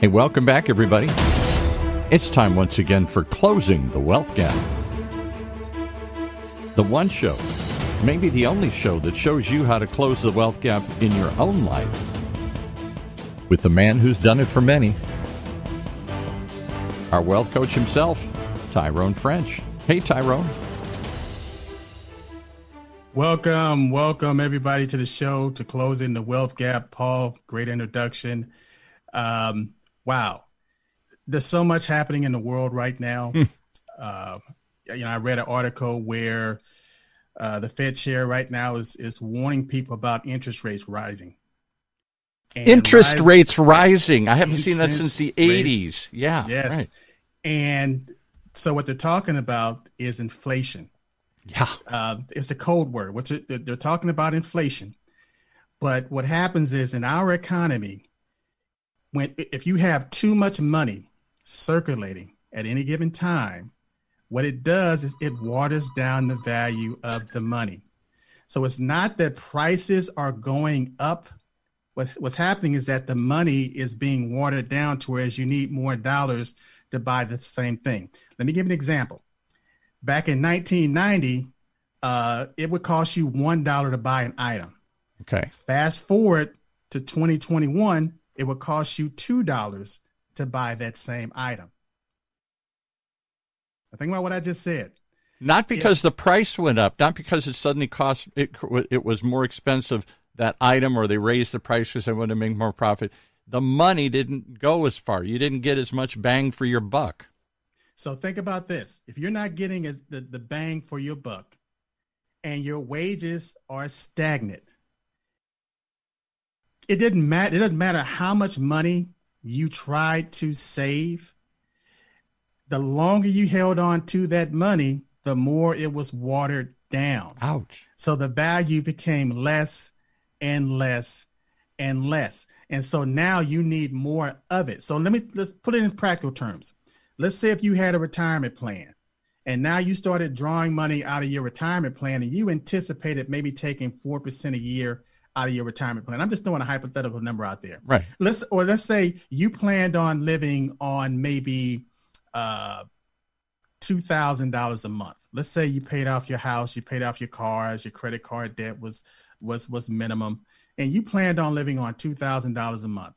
Hey, welcome back, everybody. It's time once again for Closing the Wealth Gap. The one show, maybe the only show that shows you how to close the wealth gap in your own life with the man who's done it for many, our wealth coach himself, Tyrone French. Hey, Tyrone. Welcome, welcome everybody to the show to Closing the Wealth Gap. Paul, great introduction. Um, wow, there's so much happening in the world right now. Hmm. uh, you know, I read an article where uh, the Fed chair right now is is warning people about interest rates rising. And interest rising, rates rising. I haven't seen that since the eighties. Yeah. Yes. Right. And so what they're talking about is inflation. Yeah. Uh, it's a code word. What's it, they're talking about inflation. But what happens is in our economy, when if you have too much money circulating at any given time, what it does is it waters down the value of the money. So it's not that prices are going up. What, what's happening is that the money is being watered down to whereas you need more dollars to buy the same thing. Let me give an example. Back in 1990, uh, it would cost you $1 to buy an item. Okay. Fast forward to 2021, it would cost you $2 to buy that same item. think about what I just said. Not because the price went up, not because it suddenly cost it it was more expensive that item or they raised the price because they wanted to make more profit. The money didn't go as far. You didn't get as much bang for your buck. So think about this. If you're not getting a, the, the bang for your buck and your wages are stagnant, it didn't matter. It doesn't matter how much money you tried to save. The longer you held on to that money, the more it was watered down. Ouch. So the value became less and less and less. And so now you need more of it. So let me let's put it in practical terms. Let's say if you had a retirement plan and now you started drawing money out of your retirement plan and you anticipated maybe taking 4% a year out of your retirement plan. I'm just throwing a hypothetical number out there. Right. Let's or let's say you planned on living on maybe uh two thousand dollars a month. Let's say you paid off your house, you paid off your cars, your credit card debt was was was minimum, and you planned on living on two thousand dollars a month.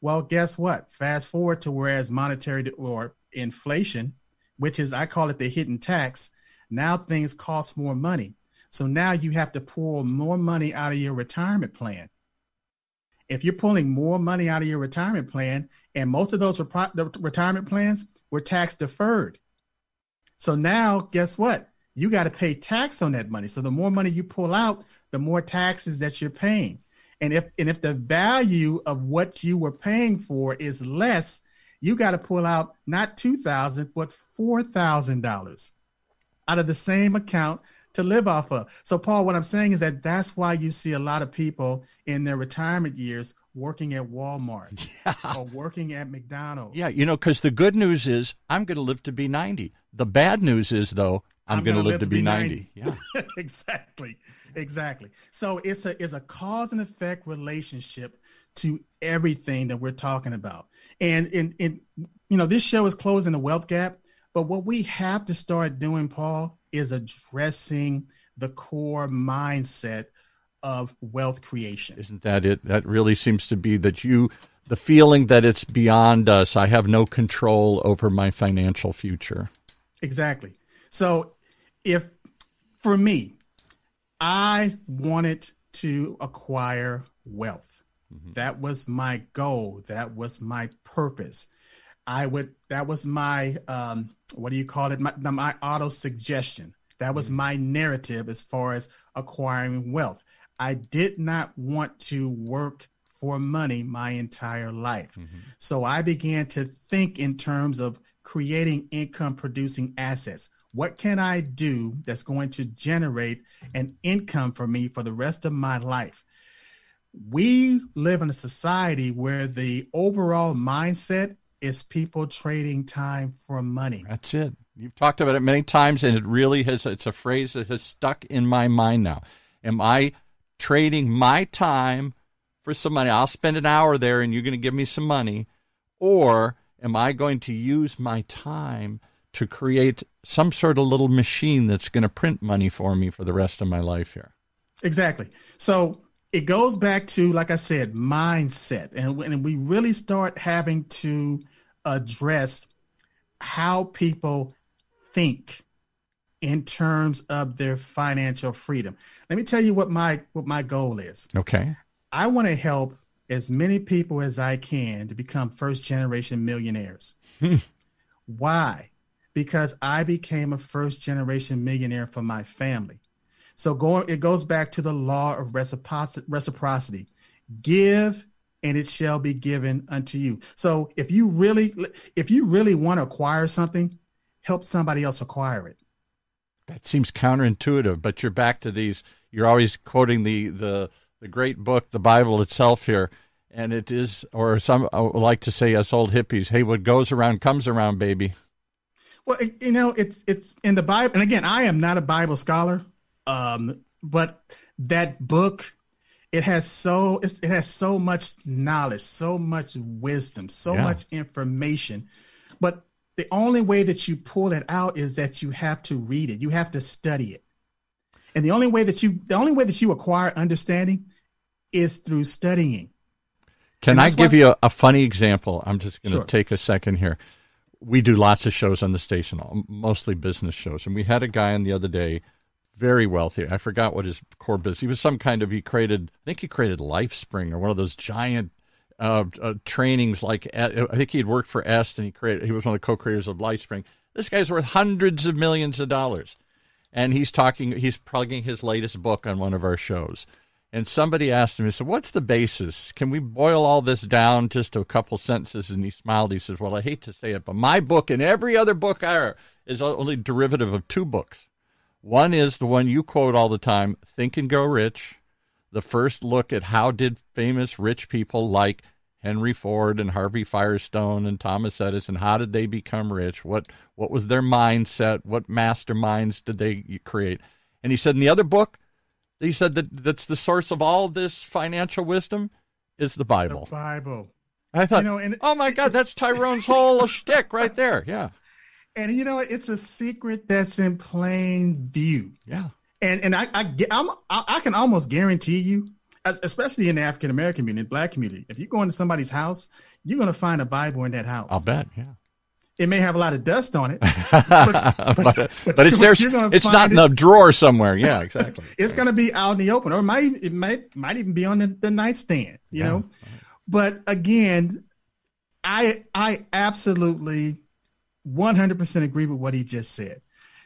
Well, guess what? Fast forward to whereas monetary or inflation, which is I call it the hidden tax, now things cost more money. So now you have to pull more money out of your retirement plan. If you're pulling more money out of your retirement plan, and most of those retirement plans were tax deferred. So now, guess what? You got to pay tax on that money. So the more money you pull out, the more taxes that you're paying. And if and if the value of what you were paying for is less, you got to pull out not two thousand but four thousand dollars out of the same account to live off of. So, Paul, what I'm saying is that that's why you see a lot of people in their retirement years working at Walmart yeah. or working at McDonald's. Yeah, you know, because the good news is I'm going to live to be 90. The bad news is, though, I'm, I'm going to live to be 90. 90. Yeah. exactly. Exactly. So it's a it's a cause and effect relationship to everything that we're talking about. And in in you know, this show is closing the wealth gap, but what we have to start doing, Paul, is addressing the core mindset of wealth creation. Isn't that it? That really seems to be that you, the feeling that it's beyond us. I have no control over my financial future. Exactly. So, if for me, I wanted to acquire wealth, mm-hmm. that was my goal, that was my purpose. I would that was my um, what do you call it? My, my auto suggestion. That was mm-hmm. my narrative as far as acquiring wealth. I did not want to work for money my entire life. Mm-hmm. So I began to think in terms of creating income producing assets. What can I do that's going to generate an income for me for the rest of my life? We live in a society where the overall mindset is people trading time for money. That's it. You've talked about it many times, and it really has. It's a phrase that has stuck in my mind now. Am I trading my time for some money? I'll spend an hour there, and you're going to give me some money, or am I going to use my time to create some sort of little machine that's going to print money for me for the rest of my life here? Exactly. So it goes back to, like I said, mindset. And, and we really start having to address how people think in terms of their financial freedom. Let me tell you what my what my goal is. Okay. I want to help as many people as I can to become first generation millionaires. Why? Because I became a first generation millionaire for my family. So going, it goes back to the law of reciprocity. Give and it shall be given unto you. So if you really, if you really want to acquire something, help somebody else acquire it. That seems counterintuitive, but you're back to these. You're always quoting the the the great book, the Bible itself here, and it is, or some I like to say, us old hippies, hey, what goes around comes around, baby. Well, you know, it's it's in the Bible, and again, I am not a Bible scholar, um, but that book, it has so it has so much knowledge, so much wisdom, so yeah. much information. But the only way that you pull it out is that you have to read it. You have to study it. And the only way that you the only way that you acquire understanding is through studying. Can I give you a, a, funny example? I'm just going to sure. take a second here. We do lots of shows on the station, mostly business shows, and we had a guy on the other day very wealthy. I forgot what his core business. He was some kind of he created. I think he created LifeSpring or one of those giant uh, uh, trainings. Like uh, I think he had worked for Est, and he created. He was one of the co-creators of LifeSpring. This guy's worth hundreds of millions of dollars, and he's talking. He's plugging his latest book on one of our shows. And somebody asked him, he said, What's the basis? Can we boil all this down just to a couple sentences? And he smiled. He says, Well, I hate to say it, but my book and every other book I are is only derivative of two books. One is the one you quote all the time, Think and Go Rich, the first look at how did famous rich people like Henry Ford and Harvey Firestone and Thomas Edison, how did they become rich? What what was their mindset? What masterminds did they create? And he said in the other book, he said that that's the source of all this financial wisdom is the Bible. The Bible. I thought, you know, and, oh my God, that's Tyrone's whole shtick right there. Yeah. And you know, it's a secret that's in plain view. Yeah. And and I I I'm, I can almost guarantee you, especially in the African American community, Black community, if you go into somebody's house, you're gonna find a Bible in that house. I'll bet. Yeah. It may have a lot of dust on it, but, but, but, but it's there. It's not it. in a drawer somewhere. Yeah, exactly. it's right. going to be out in the open, or it might it might might even be on the, the nightstand. You yeah. know, right. but again, I I absolutely 100% agree with what he just said.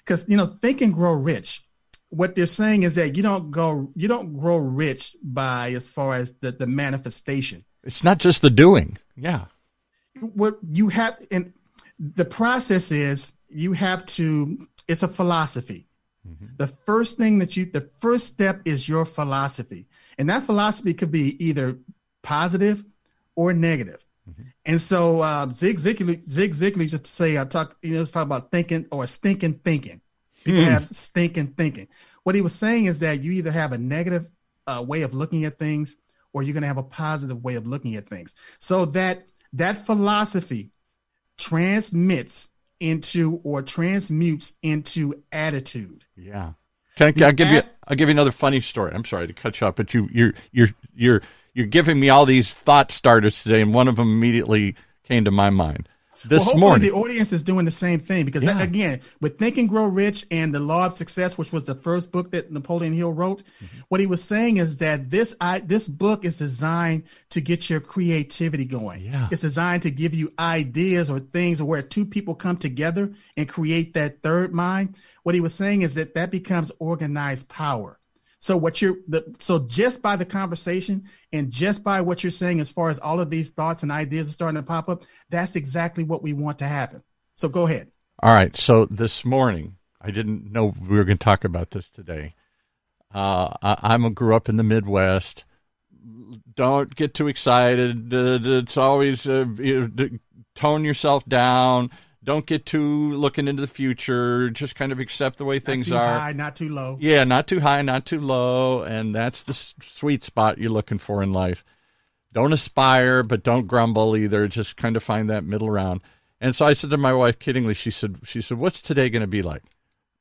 Because, you know, think and grow rich. What they're saying is that you don't go, you don't grow rich by as far as the, the manifestation. It's not just the doing. Yeah. What you have, and the process is you have to, it's a philosophy. Mm-hmm. The first thing that you, the first step is your philosophy. And that philosophy could be either positive or negative. And so uh, Zig Ziglar, Zig Ziglar just to say, I talk, you know, let's talk about thinking or stinking thinking. People hmm. have stinking thinking. What he was saying is that you either have a negative uh, way of looking at things, or you're going to have a positive way of looking at things. So that that philosophy transmits into or transmutes into attitude. Yeah. Can I, will give you. I'll give you another funny story. I'm sorry to cut you off, but you you're you're you're you're giving me all these thought starters today, and one of them immediately came to my mind this well, hopefully morning. The audience is doing the same thing because yeah. that, again, with Think and Grow Rich and the Law of Success, which was the first book that Napoleon Hill wrote, mm-hmm. what he was saying is that this I, this book is designed to get your creativity going. Yeah. It's designed to give you ideas or things where two people come together and create that third mind. What he was saying is that that becomes organized power. So what you're the, so just by the conversation and just by what you're saying, as far as all of these thoughts and ideas are starting to pop up, that's exactly what we want to happen. So go ahead. All right. So this morning, I didn't know we were going to talk about this today. Uh, I, I'm a, grew up in the Midwest. Don't get too excited. It's always uh, tone yourself down don't get too looking into the future. Just kind of accept the way not things are. High, not too low. Yeah, not too high, not too low, and that's the sweet spot you're looking for in life. Don't aspire, but don't grumble either. Just kind of find that middle ground. And so I said to my wife kiddingly, she said, she said, "What's today going to be like?"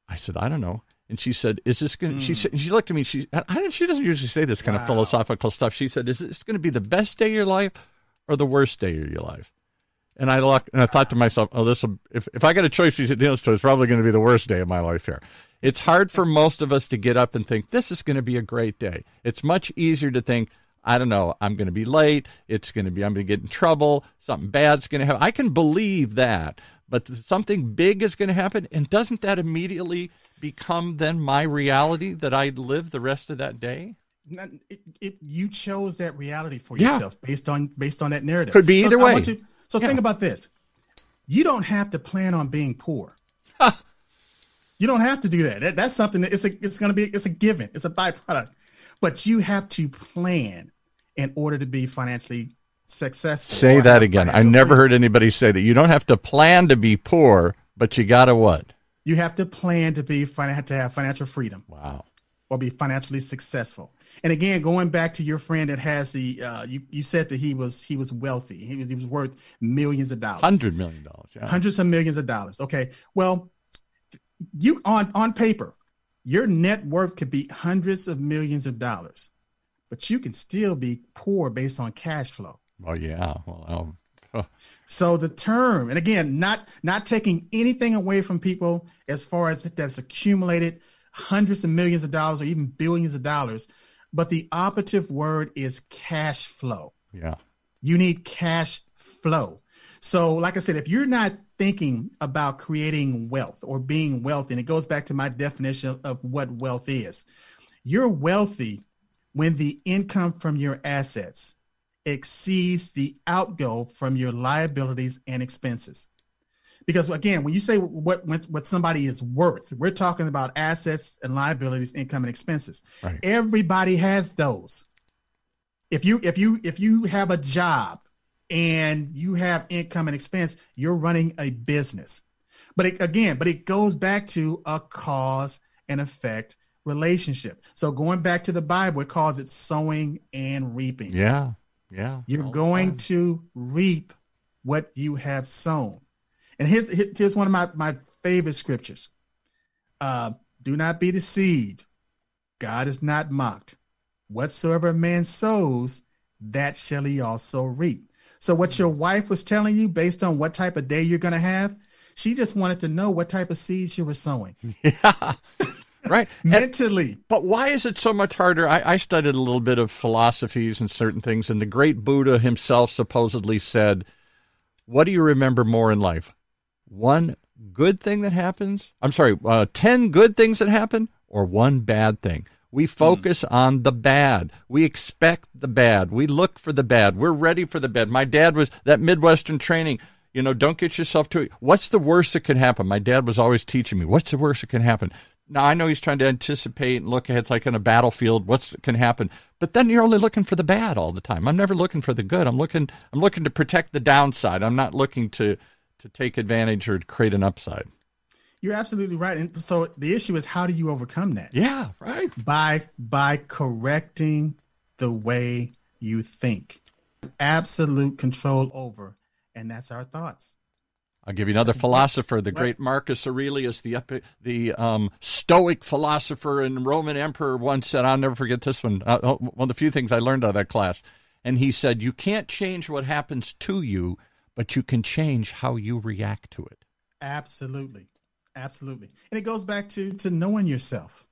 I said, "I don't know." And she said, "Is this going?" Mm. She hmm. said, she looked at me. She I, she doesn't usually say this kind wow. of philosophical stuff. She said, "Is this going to be the best day of your life or the worst day of your life?" And I look and I thought to myself, oh, this will, if, if I got a choice to those two, it's probably going to be the worst day of my life here. It's hard for most of us to get up and think, this is going to be a great day. It's much easier to think, I don't know, I'm going to be late. It's going to be, I'm going to get in trouble. Something bad's going to happen. I can believe that, but something big is going to happen. And doesn't that immediately become then my reality that I live the rest of that day? It, it, you chose that reality for yeah. yourself based on based on that narrative. Could be either way. I want, to, so yeah. think about this. You don't have to plan on being poor. you don't have to do that. that that's something that it's a, it's going to be it's a given. It's a byproduct. But you have to plan in order to be financially successful. Say that again. I never heard anybody say that. You don't have to plan to be poor, but you got to what? You have to plan to be fin- to have financial freedom. Wow or be financially successful. And again, going back to your friend that has the, uh, you, you said that he was he was wealthy. He was he was worth millions of dollars, hundred million dollars, yeah. hundreds of millions of dollars. Okay, well, you on on paper, your net worth could be hundreds of millions of dollars, but you can still be poor based on cash flow. Oh yeah, well, um, so the term, and again, not not taking anything away from people as far as that's accumulated hundreds of millions of dollars or even billions of dollars. But the operative word is cash flow. Yeah. You need cash flow. So, like I said, if you're not thinking about creating wealth or being wealthy, and it goes back to my definition of what wealth is, you're wealthy when the income from your assets exceeds the outgo from your liabilities and expenses because again, when you say what what somebody is worth, we're talking about assets and liabilities, income and expenses. Right. Everybody has those. If you if you if you have a job and you have income and expense, you're running a business. But it, again, but it goes back to a cause and effect relationship. So going back to the Bible, it calls it sowing and reaping. Yeah. Yeah. You're going to reap what you have sown. And here's here's one of my my favorite scriptures. Uh, Do not be deceived. God is not mocked. Whatsoever a man sows, that shall he also reap. So what your wife was telling you based on what type of day you're going to have, she just wanted to know what type of seeds you were sowing. Yeah. Right. Mentally. And, but why is it so much harder? I, I studied a little bit of philosophies and certain things, and the great Buddha himself supposedly said, What do you remember more in life? one good thing that happens, I'm sorry, uh, 10 good things that happen or one bad thing. We focus mm. on the bad. We expect the bad. We look for the bad. We're ready for the bad. My dad was that Midwestern training. You know, don't get yourself to what's the worst that could happen. My dad was always teaching me what's the worst that can happen. Now I know he's trying to anticipate and look ahead, like in a battlefield, what's can happen. But then you're only looking for the bad all the time. I'm never looking for the good. I'm looking I'm looking to protect the downside. I'm not looking to to take advantage or create an upside. You're absolutely right. And so the issue is how do you overcome that? Yeah, right. By by correcting the way you think. Absolute control over and that's our thoughts. I'll give you another philosopher, the great Marcus Aurelius, the epi- the um, Stoic philosopher and Roman emperor, once said, "I'll never forget this one." Uh, oh, one of the few things I learned out of that class, and he said, "You can't change what happens to you; but you can change how you react to it. Absolutely. Absolutely. And it goes back to to knowing yourself.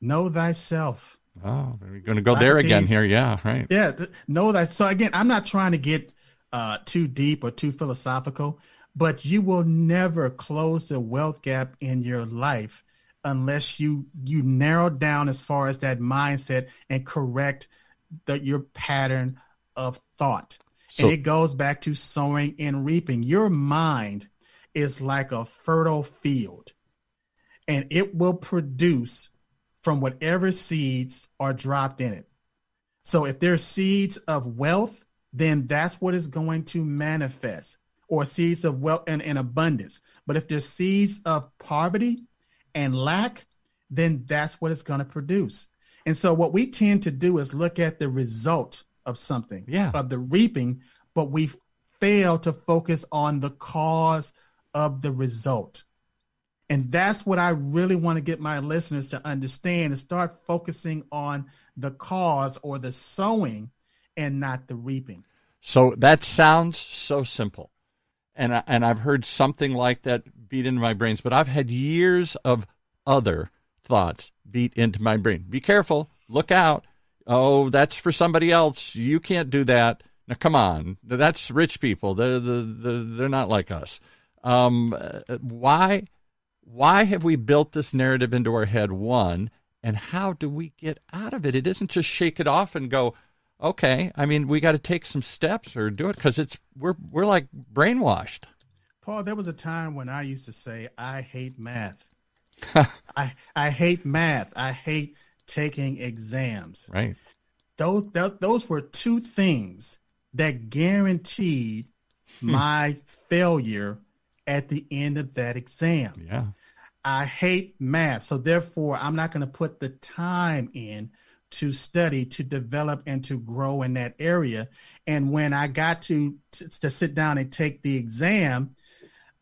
Know thyself. Oh, we're going to go there again here. Yeah, right. Yeah, th- know that. So again, I'm not trying to get uh, too deep or too philosophical, but you will never close the wealth gap in your life unless you you narrow down as far as that mindset and correct that your pattern of thought. So, and it goes back to sowing and reaping. Your mind is like a fertile field, and it will produce from whatever seeds are dropped in it. So if there's seeds of wealth, then that's what is going to manifest, or seeds of wealth and, and abundance. But if there's seeds of poverty and lack, then that's what it's going to produce. And so what we tend to do is look at the result of something, yeah. of the reaping, but we fail to focus on the cause of the result. And that's what I really want to get my listeners to understand and start focusing on the cause or the sowing and not the reaping. So that sounds so simple. And, I, and I've heard something like that beat into my brains, but I've had years of other thoughts beat into my brain. Be careful, look out Oh, that's for somebody else. You can't do that. Now, come on. That's rich people. They're, they're, they're not like us. Um, uh, why, why have we built this narrative into our head? One, and how do we get out of it? It isn't just shake it off and go, okay. I mean, we got to take some steps or do it because it's we're we're like brainwashed. Paul, there was a time when I used to say, I hate math. I I hate math. I hate taking exams. Right. Those that, those were two things that guaranteed hmm. my failure at the end of that exam. Yeah. I hate math, so therefore I'm not going to put the time in to study, to develop, and to grow in that area. And when I got to to, to sit down and take the exam,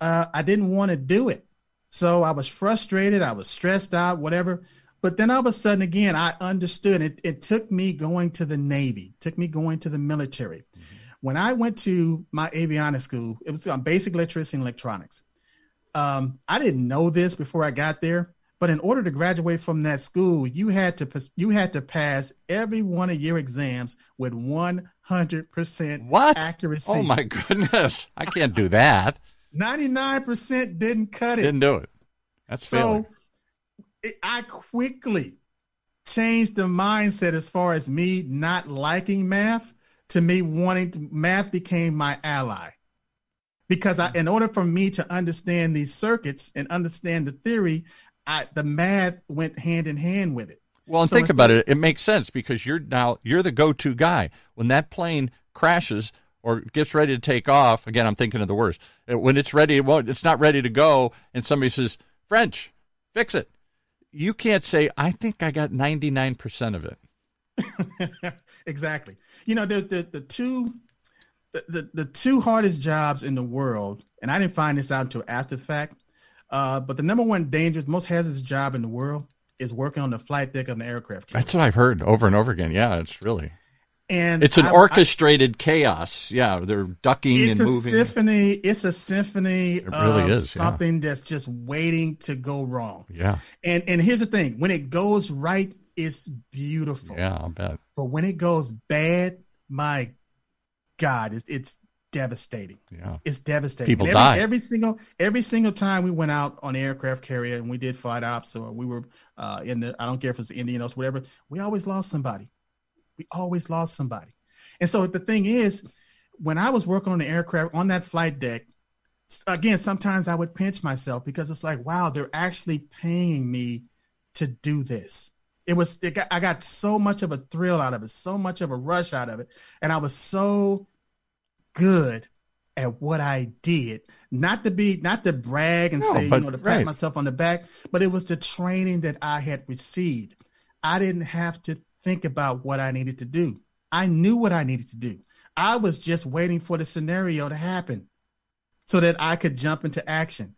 uh, I didn't want to do it. So I was frustrated. I was stressed out. Whatever. But then all of a sudden, again, I understood it. It took me going to the Navy, took me going to the military. Mm-hmm. When I went to my avionics school, it was on basic electricity and electronics. Um, I didn't know this before I got there, but in order to graduate from that school, you had to you had to pass every one of your exams with one hundred percent what accuracy. Oh my goodness, I can't do that. Ninety nine percent didn't cut it. Didn't do it. That's so it, I quickly changed the mindset as far as me not liking math to me wanting to, math became my ally because I, in order for me to understand these circuits and understand the theory, I, the math went hand in hand with it. Well, and so think about it; it makes sense because you're now you're the go-to guy when that plane crashes or gets ready to take off. Again, I'm thinking of the worst. When it's ready, well, it's not ready to go, and somebody says, "French, fix it." you can't say I think I got ninety nine percent of it. exactly. You know, there's the the two the, the, the two hardest jobs in the world, and I didn't find this out until after the fact. Uh, but the number one dangerous, most hazardous job in the world is working on the flight deck of an aircraft. Carrier. That's what I've heard over and over again. Yeah, it's really and it's an I, orchestrated I, chaos. Yeah, they're ducking it's and a moving. Symphony. It's a symphony. It really is something yeah. that's just waiting to go wrong. Yeah, and and here's the thing: when it goes right, it's beautiful. Yeah, I bet. But when it goes bad, my God, it's, it's devastating. Yeah, it's devastating. People every, die every single every single time we went out on aircraft carrier and we did flight ops or we were uh, in the I don't care if it's Indian or whatever. We always lost somebody. We always lost somebody. And so the thing is, when I was working on the aircraft on that flight deck, again, sometimes I would pinch myself because it's like, wow, they're actually paying me to do this. It was, it got, I got so much of a thrill out of it, so much of a rush out of it. And I was so good at what I did, not to be, not to brag and no, say, but, you know, to pat right. myself on the back, but it was the training that I had received. I didn't have to think about what I needed to do. I knew what I needed to do. I was just waiting for the scenario to happen so that I could jump into action.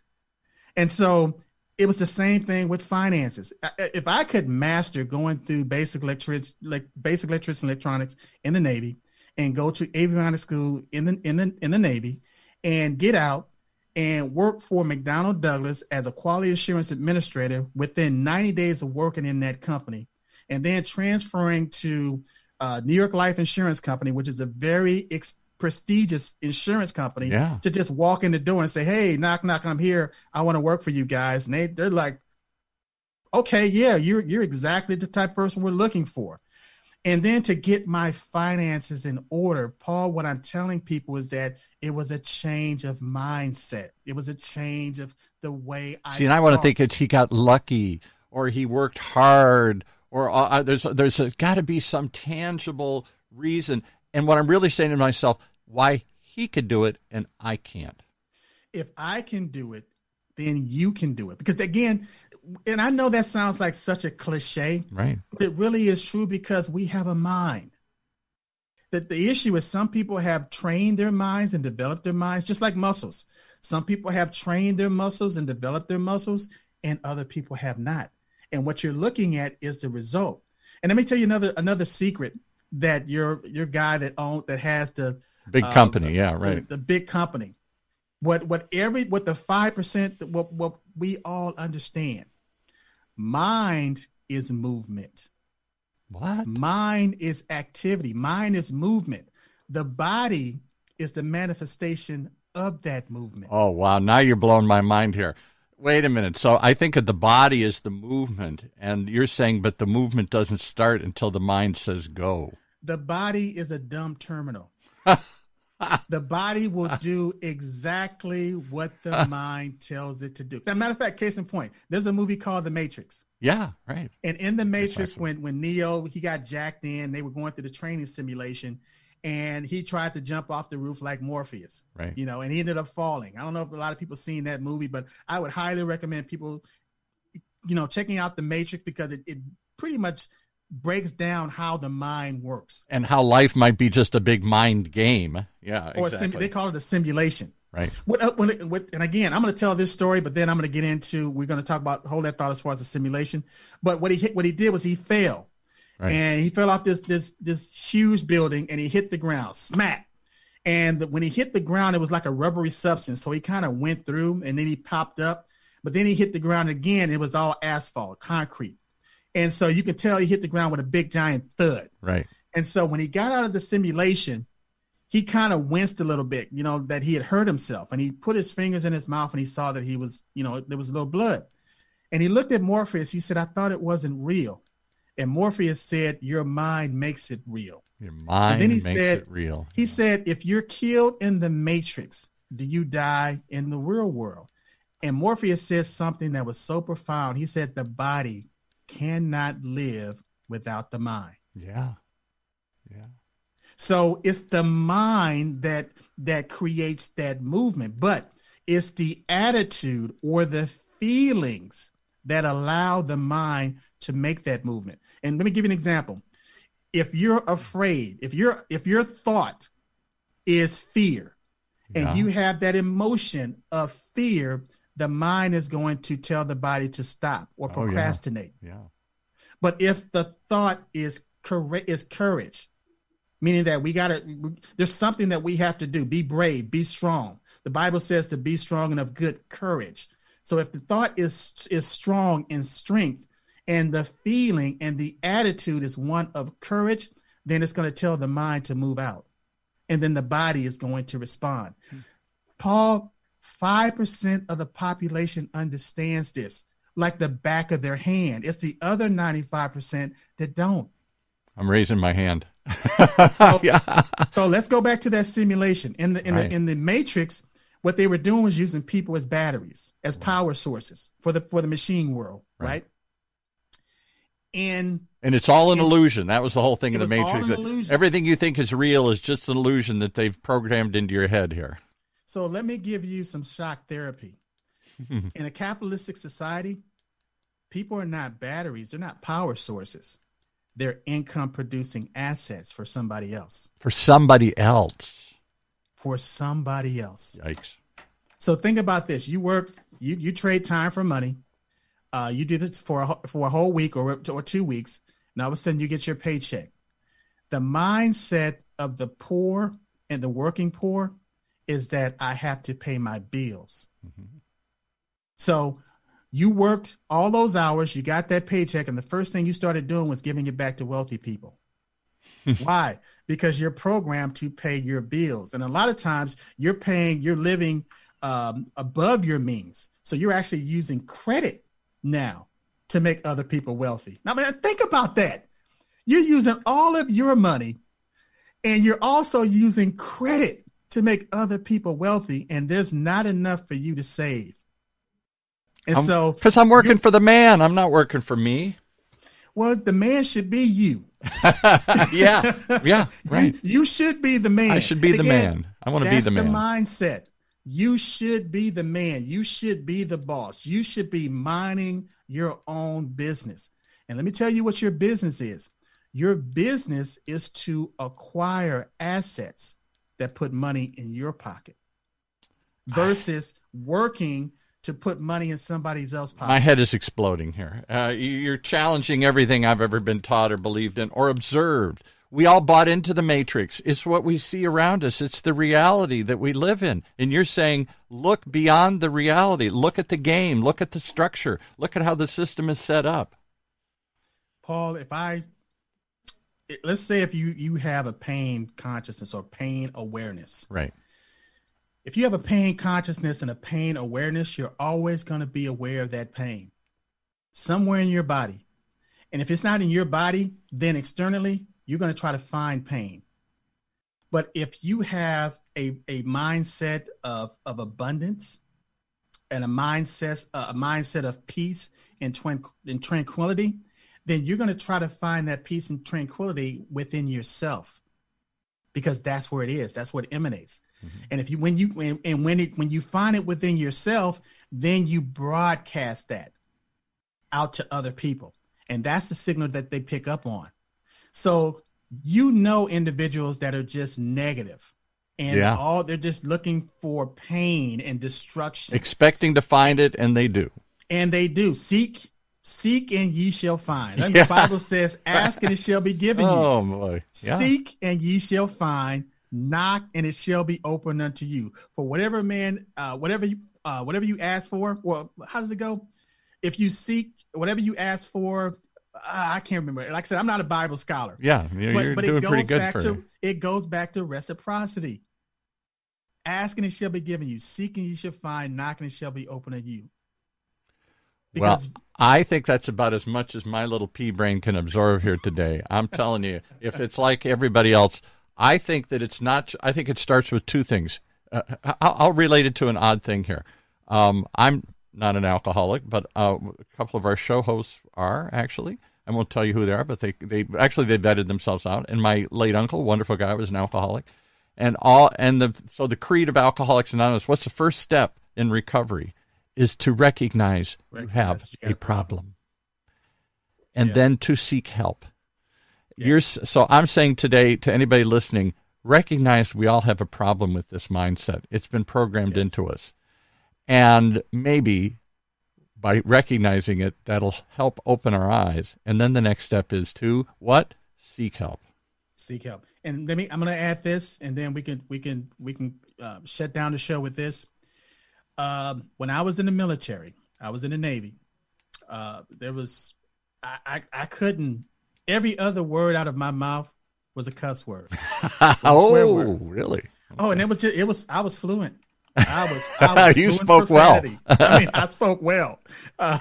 And so it was the same thing with finances. If I could master going through basic electric, like basic electrics and electronics in the Navy, and go to avionics school in the in the in the Navy, and get out and work for McDonnell Douglas as a quality assurance administrator within 90 days of working in that company, and then transferring to uh, New York Life Insurance Company, which is a very ex- prestigious insurance company, yeah. to just walk in the door and say, "Hey, knock knock, I'm here. I want to work for you guys." And they they're like, "Okay, yeah, you're you're exactly the type person we're looking for." And then to get my finances in order, Paul, what I'm telling people is that it was a change of mindset. It was a change of the way I see. And thought. I want to think that he got lucky or he worked hard or uh, uh, there's there's got to be some tangible reason. And what I'm really saying to myself, why he could do it and I can't. If I can do it, then you can do it. Because again, and I know that sounds like such a cliche, right? But it really is true because we have a mind. That the issue is some people have trained their minds and developed their minds, just like muscles. Some people have trained their muscles and developed their muscles, and other people have not and what you're looking at is the result. And let me tell you another another secret that your your guy that owns that has the big um, company, yeah, right, the, the, big company. What what every what the five percent what what we all understand. Mind is movement. What? Mind is activity. Mind is movement. The body is the manifestation of that movement. Oh wow! Now you're blowing my mind here. Wait a minute. So I think of the body as the movement, and you're saying, but the movement doesn't start until the mind says go. The body is a dumb terminal. the body will do exactly what the mind tells it to do. Now, matter of fact, case in point, there's a movie called The Matrix. Yeah, right. And in The Matrix, exactly. when when Neo he got jacked in, they were going through the training simulation, and he tried to jump off the roof like Morpheus, right? You know, and he ended up falling. I don't know if a lot of people seen that movie, but I would highly recommend people, you know, checking out The Matrix because it, it pretty much breaks down how the mind works and how life might be just a big mind game. Yeah, or exactly. sim- they call it a simulation. Right. What, uh, what, and again, I'm going to tell this story, but then I'm going to get into we're going to talk about hold that thought as far as the simulation. But what he hit, what he did was he failed Right. And he fell off this this this huge building and he hit the ground, smack. And the, when he hit the ground, it was like a rubbery substance. So he kind of went through and then he popped up, but then he hit the ground again. It was all asphalt, concrete. And so you can tell he hit the ground with a big giant thud. Right. And so when he got out of the simulation, he kind of winced a little bit, you know, that he had hurt himself. And he put his fingers in his mouth and he saw that he was, you know, there was a little blood. And he looked at Morpheus. He said, I thought it wasn't real. And Morpheus said, Your mind makes it real. Your mind then he makes said, it real. He yeah. said, If you're killed in the Matrix, do you die in the real world? And Morpheus said something that was so profound. He said, The body cannot live without the mind. Yeah. Yeah. So it's the mind that that creates that movement, but it's the attitude or the feelings that allow the mind to make that movement. And let me give you an example. If you're afraid, if you if your thought is fear, yeah. and you have that emotion of fear, the mind is going to tell the body to stop or procrastinate. Oh, yeah. yeah. But if the thought is cor- is courage, meaning that we got to there's something that we have to do, be brave, be strong. The Bible says to be strong and of good courage. So if the thought is is strong in strength, and the feeling and the attitude is one of courage, then it's going to tell the mind to move out. And then the body is going to respond. Paul, 5% of the population understands this like the back of their hand. It's the other 95% that don't. I'm raising my hand. so, yeah. so, let's go back to that simulation. In the in, right. the in the matrix, what they were doing was using people as batteries, as power sources for the for the machine world, right? right? in and it's all an illusion. That was the whole thing of the Matrix. Everything you think is real is just an illusion that they've programmed into your head here. So let me give you some shock therapy. in a capitalistic society, people are not batteries, they're not power sources. They're income producing assets for somebody else. For somebody else. For somebody else. Yikes. So think about this. You work, you you trade time for money uh, you do this for a, for a whole week or, or two weeks, and all of a sudden you get your paycheck. The mindset of the poor and the working poor is that I have to pay my bills. Mm-hmm. So you worked all those hours, you got that paycheck, and the first thing you started doing was giving it back to wealthy people. Why? Because you're programmed to pay your bills. And a lot of times you're paying, you're living um, above your means. So you're actually using credit now to make other people wealthy. Now, man, think about that. You're using all of your money and you're also using credit to make other people wealthy, and there's not enough for you to save. And I'm, so, because I'm working for the man, I'm not working for me. Well, the man should be you. yeah, yeah, right. You, you, should be the man. I should be the man. I want to be the man. The mindset you should be the man. You should be the boss. You should be mining your own business. And let me tell you what your business is. Your business is to acquire assets that put money in your pocket versus working to put money in somebody else's pocket. My head is exploding here. Uh, you're challenging everything I've ever been taught or believed in or observed we all bought into the matrix. It's what we see around us, it's the reality that we live in. And you're saying, look beyond the reality. Look at the game. Look at the structure. Look at how the system is set up. Paul, if I let's say if you you have a pain consciousness or pain awareness right if you have a pain consciousness and a pain awareness you're always going to be aware of that pain somewhere in your body and if it's not in your body then externally you're going to try to find pain. But if you have a, a mindset of, of abundance and a mindset, a mindset of peace and, twin, and tranquility, then you're going to try to find that peace and tranquility within yourself because that's where it is. That's what emanates. Mm-hmm. And if you, when you, and, and when it, when you find it within yourself, then you broadcast that out to other people. And that's the signal that they pick up on. So you know individuals that are just negative and yeah. all they're just looking for pain and destruction. Expecting to find it and they do. And they do. Seek seek and ye shall find. Yeah. The Bible says ask and it shall be given you. Oh boy. Yeah. Seek and ye shall find. Knock and it shall be opened unto you. For whatever man uh whatever you uh whatever you ask for, well how does it go? If you seek whatever you ask for I can't remember. Like I said, I'm not a Bible scholar. Yeah, you're, but, you're but doing pretty good for to, it. Goes back to reciprocity. Asking and shall be given you. Seeking you shall find. Knocking and shall be open to you. Because well, I think that's about as much as my little pea brain can absorb here today. I'm telling you, if it's like everybody else, I think that it's not. I think it starts with two things. Uh, I'll, I'll relate it to an odd thing here. Um, I'm not an alcoholic, but uh, a couple of our show hosts are actually. I won't tell you who they are, but they they actually they vetted themselves out. And my late uncle, wonderful guy, was an alcoholic, and all and the so the creed of Alcoholics Anonymous. What's the first step in recovery? Is to recognize, recognize you have you a problem, problem. and yes. then to seek help. Yes. You're, so I'm saying today to anybody listening, recognize we all have a problem with this mindset. It's been programmed yes. into us. And maybe by recognizing it, that'll help open our eyes. And then the next step is to what? Seek help. Seek help. And let me, I'm going to add this and then we can, we can, we can uh, shut down the show with this. Uh, when I was in the military, I was in the Navy. Uh, there was, I, I, I couldn't, every other word out of my mouth was a cuss word. A oh, word. really? Okay. Oh, and it was just, it was I was fluent. I was. I was you spoke profanity. well. I mean, I spoke well. Uh,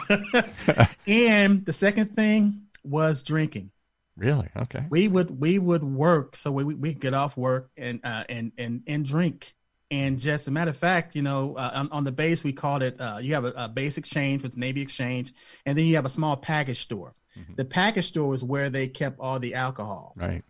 and the second thing was drinking. Really? Okay. We would we would work so we we get off work and uh, and and and drink and just a matter of fact, you know, uh, on, on, the base we called it. Uh, you have a, a base exchange with Navy Exchange, and then you have a small package store. Mm-hmm. The package store is where they kept all the alcohol. Right.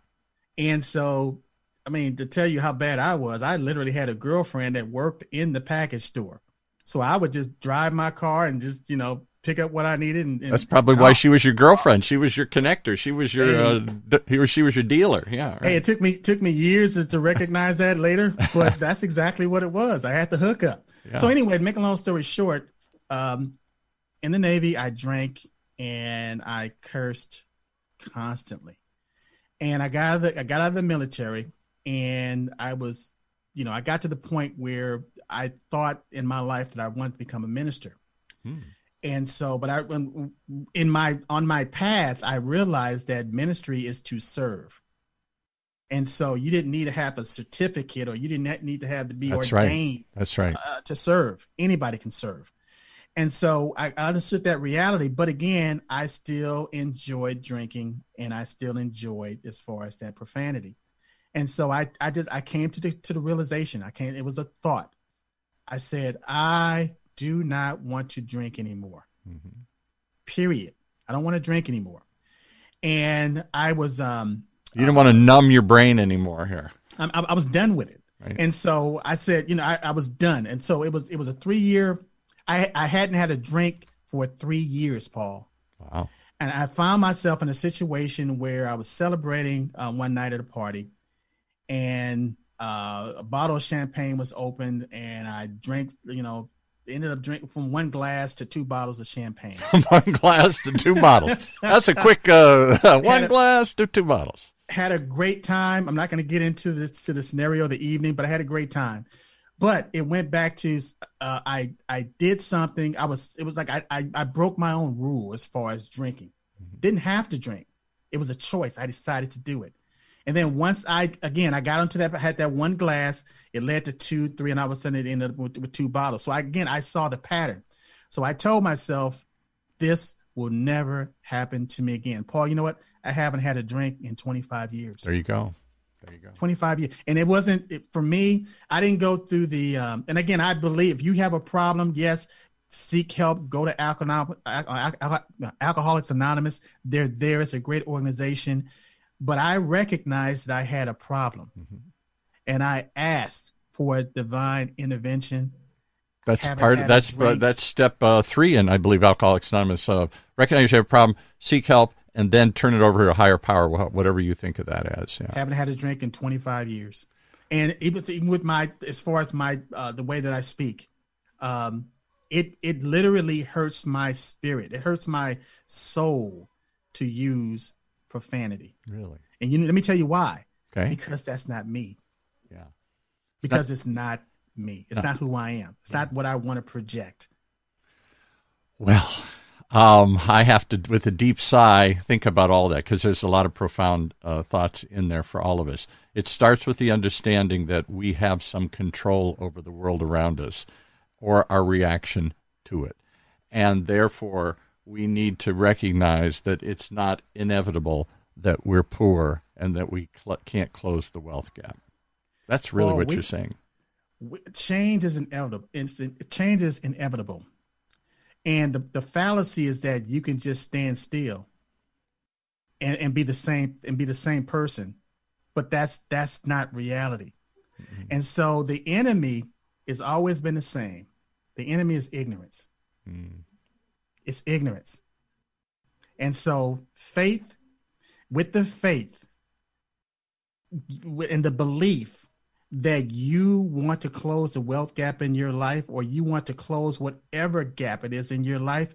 And so I mean, to tell you how bad I was, I literally had a girlfriend that worked in the package store. So I would just drive my car and just, you know, pick up what I needed. And, and that's probably why she was your girlfriend. She was your connector. She was your, uh, he or she was your dealer. Yeah. Right. Hey, it took me, took me years to, to recognize that later, but that's exactly what it was. I had to hook up. Yeah. So anyway, to make a long story short, um, in the Navy, I drank and I cursed constantly. And I got out of the, I got out of the military and I was, you know, I got to the point where I thought in my life that I wanted to become a minister. Hmm. And so, but I, in my, on my path, I realized that ministry is to serve. And so you didn't need to have a certificate or you didn't need to have to be That's ordained. Right. That's right. Uh, to serve. Anybody can serve. And so I, I understood that reality. But again, I still enjoyed drinking and I still enjoyed as far as that profanity. And so I, I just, I came to the, to the realization. I came, it was a thought. I said, I do not want to drink anymore. Mm-hmm. Period. I don't want to drink anymore. And I was, um, you didn't um, want to numb your brain anymore here. I, I, I was done with it. Right. And so I said, you know, I, I was done. And so it was, it was a three year, I, I hadn't had a drink for three years, Paul. Wow. And I found myself in a situation where I was celebrating uh, one night at a party and uh, a bottle of champagne was opened, and I drank, you know, ended up drinking from one glass to two bottles of champagne. one glass to two bottles. That's a quick uh, one a, glass to two bottles. Had a great time. I'm not going to get into the to the scenario of the evening, but I had a great time. But it went back to uh, I I did something. I was it was like I, I I broke my own rule as far as drinking. Mm-hmm. Didn't have to drink. It was a choice. I decided to do it. And then once I again I got onto that I had that one glass, it led to two, three, and all of a sudden it ended up with, with two bottles. So I, again I saw the pattern. So I told myself, this will never happen to me again. Paul, you know what? I haven't had a drink in 25 years. There you go. There you go. 25 years. And it wasn't it, for me, I didn't go through the, um, and again, I believe if you have a problem, yes, seek help, go to Alcohol, Alcoholics Anonymous. They're there. It's a great organization. But I recognized that I had a problem mm-hmm. and I asked for a divine intervention. That's part. Of, that's uh, that's step uh, three, and I believe Alcoholics Anonymous uh, recognize you have a problem, seek help, and then turn it over to a higher power, whatever you think of that as. Yeah. Haven't had a drink in 25 years, and even, even with my as far as my uh, the way that I speak, um, it it literally hurts my spirit. It hurts my soul to use profanity. Really? And you let me tell you why. Okay. Because that's not me. Yeah. Because that's, it's not me. It's not who I am. It's yeah. not what I want to project. Well, um, I have to, with a deep sigh, think about all that because there's a lot of profound uh, thoughts in there for all of us. It starts with the understanding that we have some control over the world around us or our reaction to it. And therefore, we need to recognize that it's not inevitable that we're poor and that we cl- can't close the wealth gap. That's really well, what we, you're saying. We, change is inevitable. change is inevitable. And the, the fallacy is that you can just stand still and, and be the same and be the same person. But that's that's not reality. Mm-hmm. And so the enemy has always been the same. The enemy is ignorance. Mm it's ignorance. And so, faith, with the faith and the belief that you want to close the wealth gap in your life or you want to close whatever gap it is in your life,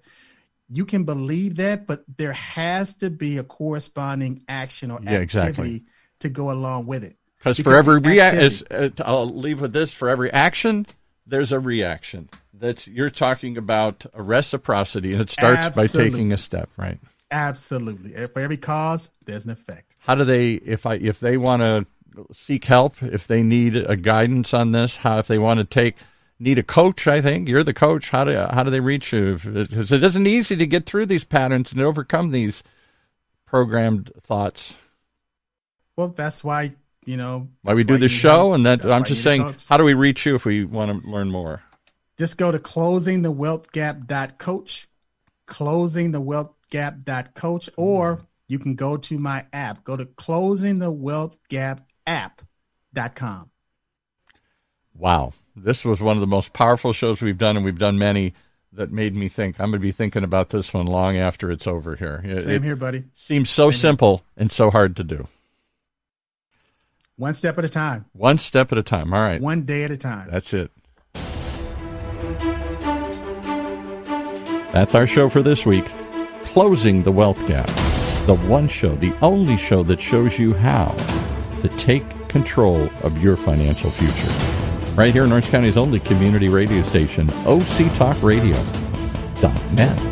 you can believe that, but there has to be a corresponding action or yeah, activity exactly. to go along with it. Because for every reaction, uh, I'll leave with this for every action, there's a reaction that you're talking about reciprocity, and it starts Absolutely. by taking a step, right? Absolutely. For every cause, there's an effect. How do they, if I, if they want to seek help, if they need a guidance on this, how if they want to take need a coach, I think you're the coach. How do how do they reach you? Because it isn't easy to get through these patterns and overcome these programmed thoughts. Well, that's why you know why we do the show, and that I'm just saying, how do we reach you if we want to learn more? Just go to closingthewealthgap.coach, closingthewealthgap.coach, or mm. you can go to my app. Go to closingthewealthgapapp.com. Wow. This was one of the most powerful shows we've done, and we've done many that made me think I'm going to be thinking about this one long after it's over here. It, Same here, buddy. Seems so Same simple here. and so hard to do. One step at a time. One step at a time. All right. One day at a time. That's it. That's our show for this week Closing the Wealth Gap. The one show, the only show that shows you how to take control of your financial future. Right here in Orange County's only community radio station, OCTalkRadio.net.